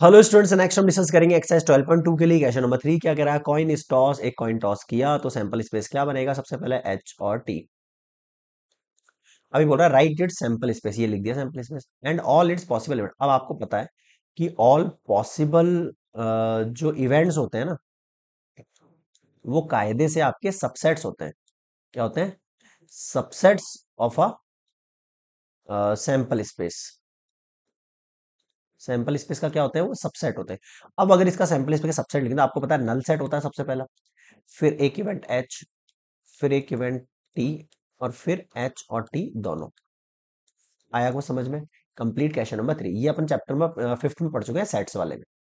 hello students next हम discuss करेंगे exercise 12.2 के लिए क्वेश्चन नंबर थ्री क्या कह रहा है कॉइन टॉस एक कॉइन टॉस किया तो सैंपल स्पेस क्या बनेगा सबसे पहले एच और टी अभी बोल रहा है राइट इट सैंपल स्पेस ये लिख दिया sample space and all its possible event अब आपको पता है कि ऑल पॉसिबल जो इवेंट्स होते हैं ना वो कायदे से आपके सबसेट्स होते हैं क्या होते हैं subsets of a sample space sample space का क्या होता है वो सबसेट होते हैं अब अगर इसका सैंपल स्पेस का सबसेट लिखना तो आपको पता है नल सेट होता है सबसे पहला फिर एक इवेंट एच फिर एक इवेंट टी और फिर एच और टी दोनों आया को समझ में कंप्लीट क्वेश्चन नंबर थ्री ये अपन चैप्टर में फिफ्थ में पढ़ चुके हैं सेट्स वाले में